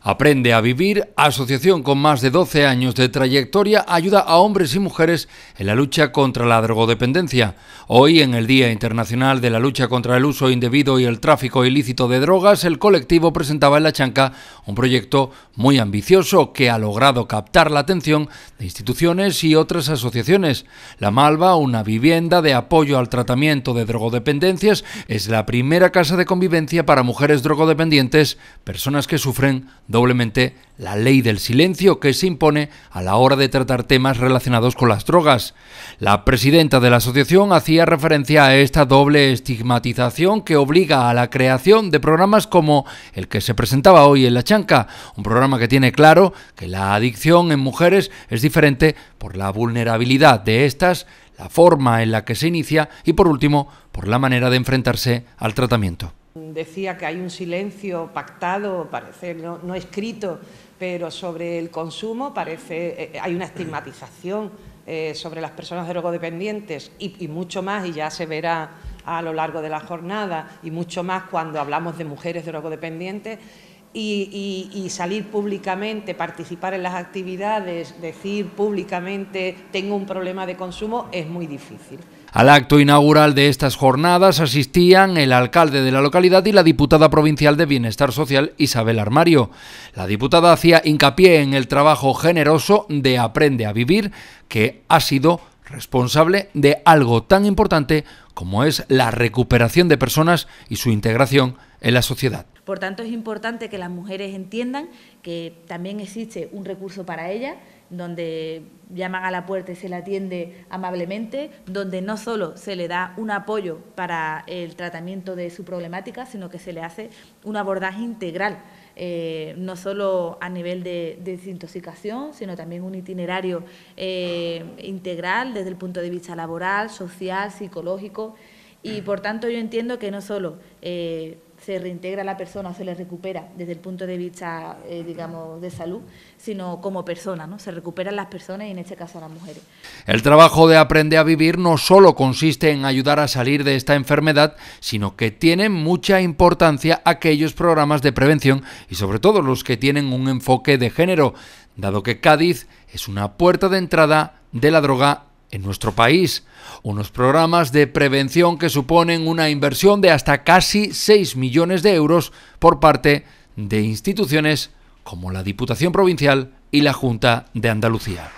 Aprende a Vivir, asociación con más de 12 años de trayectoria, ayuda a hombres y mujeres en la lucha contra la drogodependencia. Hoy, en el Día Internacional de la Lucha contra el Uso Indebido y el Tráfico Ilícito de Drogas, el colectivo presentaba en La Chanca un proyecto muy ambicioso que ha logrado captar la atención de instituciones y otras asociaciones. La Malva, una vivienda de apoyo al tratamiento de drogodependencias, es la primera casa de convivencia para mujeres drogodependientes, personas que sufren doblemente la ley del silencio que se impone a la hora de tratar temas relacionados con las drogas. La presidenta de la asociación hacía referencia a esta doble estigmatización que obliga a la creación de programas como el que se presentaba hoy en La Chanca, un programa que tiene claro que la adicción en mujeres es diferente por la vulnerabilidad de estas, la forma en la que se inicia y por último por la manera de enfrentarse al tratamiento. Decía que hay un silencio pactado, parece no, escrito, pero sobre el consumo parece eh, hay una estigmatización eh, sobre las personas drogodependientes y, y mucho más, y ya se verá a lo largo de la jornada, y mucho más cuando hablamos de mujeres drogodependientes y, salir públicamente, participar en las actividades, decir públicamente tengo un problema de consumo es muy difícil. Al acto inaugural de estas jornadas asistían el alcalde de la localidad y la diputada provincial de Bienestar Social Isabel Armario. La diputada hacía hincapié en el trabajo generoso de Aprende a Vivir, que ha sido responsable de algo tan importante como es la recuperación de personas y su integración en la sociedad. Por tanto, es importante que las mujeres entiendan que también existe un recurso para ellas, donde llaman a la puerta y se la atiende amablemente, donde no solo se le da un apoyo para el tratamiento de su problemática, sino que se le hace un abordaje integral, eh, no solo a nivel de, desintoxicación, sino también un itinerario eh, integral desde el punto de vista laboral, social, psicológico. Y por tanto yo entiendo que no solo eh, se reintegra a la persona o se le recupera desde el punto de vista, eh, digamos, de salud, sino como persona, ¿no? Se recuperan las personas y en este caso las mujeres. El trabajo de Aprende a Vivir no solo consiste en ayudar a salir de esta enfermedad, sino que tiene mucha importancia aquellos programas de prevención y sobre todo los que tienen un enfoque de género, dado que Cádiz es una puerta de entrada de la droga en nuestro país, unos programas de prevención que suponen una inversión de hasta casi 6 millones de euros por parte de instituciones como la Diputación Provincial y la Junta de Andalucía.